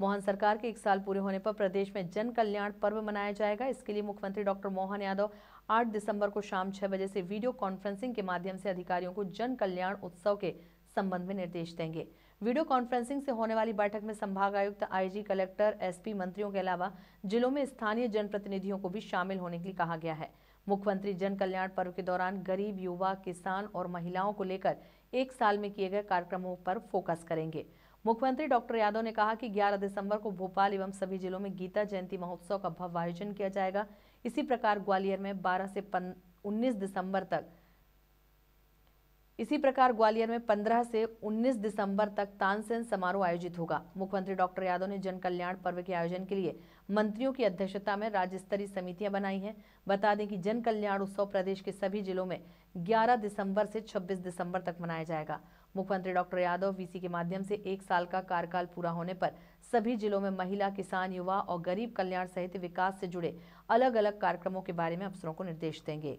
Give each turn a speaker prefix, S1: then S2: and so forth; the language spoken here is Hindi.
S1: मोहन सरकार के एक साल पूरे होने पर प्रदेश में जन कल्याण पर्व मनाया जाएगा इसके लिए मुख्यमंत्री डॉक्टर मोहन यादव 8 दिसंबर को शाम छह बजे से वीडियो कॉन्फ्रेंसिंग के माध्यम से अधिकारियों को जन कल्याण उत्सव के संबंध में निर्देश देंगे वीडियो कॉन्फ्रेंसिंग से होने वाली बैठक में संभाग आयुक्त आईजी कलेक्टर एसपी मंत्रियों के अलावा जिलों में स्थानीय जनप्रतिनिधियों को भी शामिल होने के लिए कहा गया है मुख्यमंत्री जन कल्याण पर्व के दौरान गरीब युवा किसान और महिलाओं को लेकर एक साल में किए गए कार्यक्रमों पर फोकस करेंगे मुख्यमंत्री डॉक्टर यादव ने कहा कि 11 दिसंबर को भोपाल एवं सभी जिलों में गीता जयंती महोत्सव का भव्य आयोजन किया जाएगा इसी प्रकार ग्वालियर में 12 से 19 दिसंबर तक इसी प्रकार ग्वालियर में 15 से 19 दिसंबर तक तानसेन समारोह आयोजित होगा मुख्यमंत्री डॉक्टर यादव ने जन कल्याण पर्व के आयोजन के लिए मंत्रियों की अध्यक्षता में राज्य स्तरीय समितियां बनाई हैं बता दें कि जन कल्याण उत्सव प्रदेश के सभी जिलों में 11 दिसंबर से 26 दिसंबर तक मनाया जाएगा मुख्यमंत्री डॉक्टर यादव वीसी के माध्यम से एक साल का कार्यकाल पूरा होने पर सभी जिलों में महिला किसान युवा और गरीब कल्याण सहित विकास से जुड़े अलग अलग कार्यक्रमों के बारे में अफसरों को निर्देश देंगे